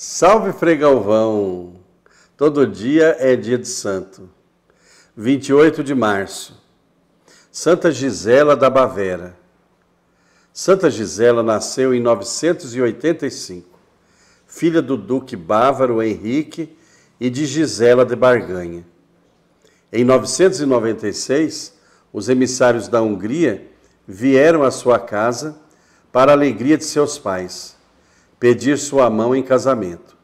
Salve Frei Galvão! Todo dia é dia de santo. 28 de março. Santa Gisela da Bavera. Santa Gisela nasceu em 985, filha do duque bávaro Henrique e de Gisela de Barganha. Em 996, os emissários da Hungria vieram à sua casa para a alegria de seus pais pedir sua mão em casamento.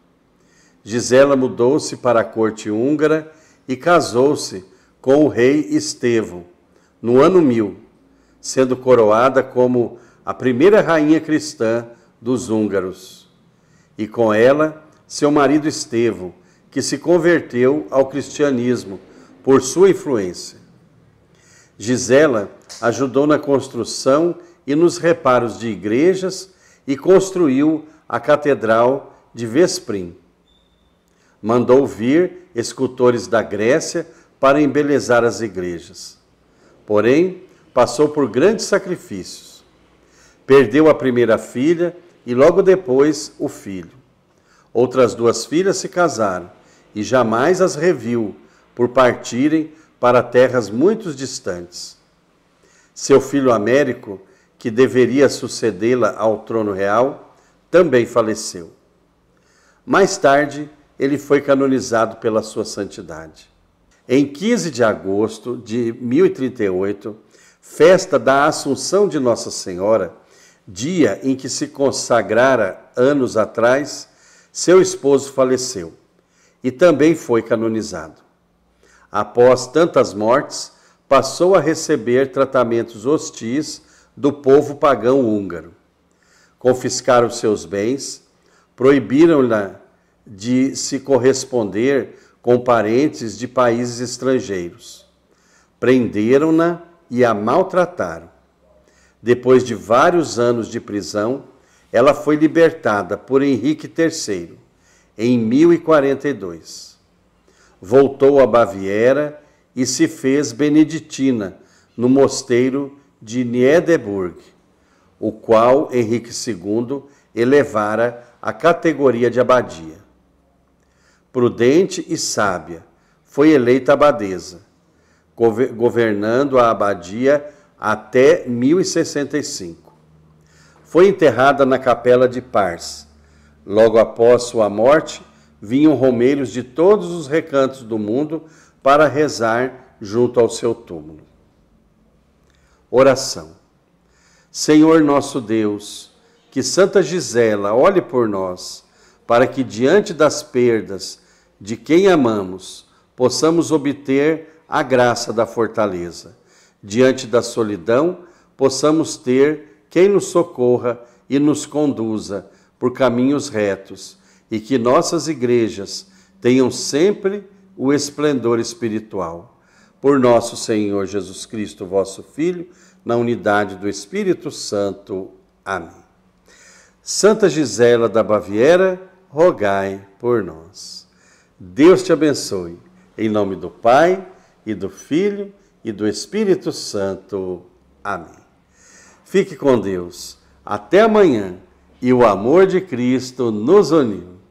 Gisela mudou-se para a corte húngara e casou-se com o rei Estevão, no ano mil, sendo coroada como a primeira rainha cristã dos húngaros. E com ela, seu marido Estevão, que se converteu ao cristianismo por sua influência. Gisela ajudou na construção e nos reparos de igrejas e construiu a Catedral de Vesprim. Mandou vir escultores da Grécia para embelezar as igrejas. Porém, passou por grandes sacrifícios. Perdeu a primeira filha e logo depois o filho. Outras duas filhas se casaram e jamais as reviu, por partirem para terras muito distantes. Seu filho Américo, que deveria sucedê-la ao trono real, também faleceu. Mais tarde, ele foi canonizado pela sua santidade. Em 15 de agosto de 1038, festa da Assunção de Nossa Senhora, dia em que se consagrara anos atrás, seu esposo faleceu e também foi canonizado. Após tantas mortes, passou a receber tratamentos hostis do povo pagão húngaro confiscaram os seus bens, proibiram-na de se corresponder com parentes de países estrangeiros. Prenderam-na e a maltrataram. Depois de vários anos de prisão, ela foi libertada por Henrique III em 1042. Voltou à Baviera e se fez beneditina no mosteiro de Niedeburg o qual Henrique II elevara à categoria de abadia. Prudente e sábia, foi eleita abadesa, governando a abadia até 1065. Foi enterrada na capela de Pars. Logo após sua morte, vinham romeiros de todos os recantos do mundo para rezar junto ao seu túmulo. Oração. Senhor nosso Deus, que Santa Gisela olhe por nós, para que diante das perdas de quem amamos, possamos obter a graça da fortaleza. Diante da solidão, possamos ter quem nos socorra e nos conduza por caminhos retos, e que nossas igrejas tenham sempre o esplendor espiritual. Por nosso Senhor Jesus Cristo, vosso Filho, na unidade do Espírito Santo. Amém. Santa Gisela da Baviera, rogai por nós. Deus te abençoe, em nome do Pai, e do Filho, e do Espírito Santo. Amém. Fique com Deus. Até amanhã, e o amor de Cristo nos uniu.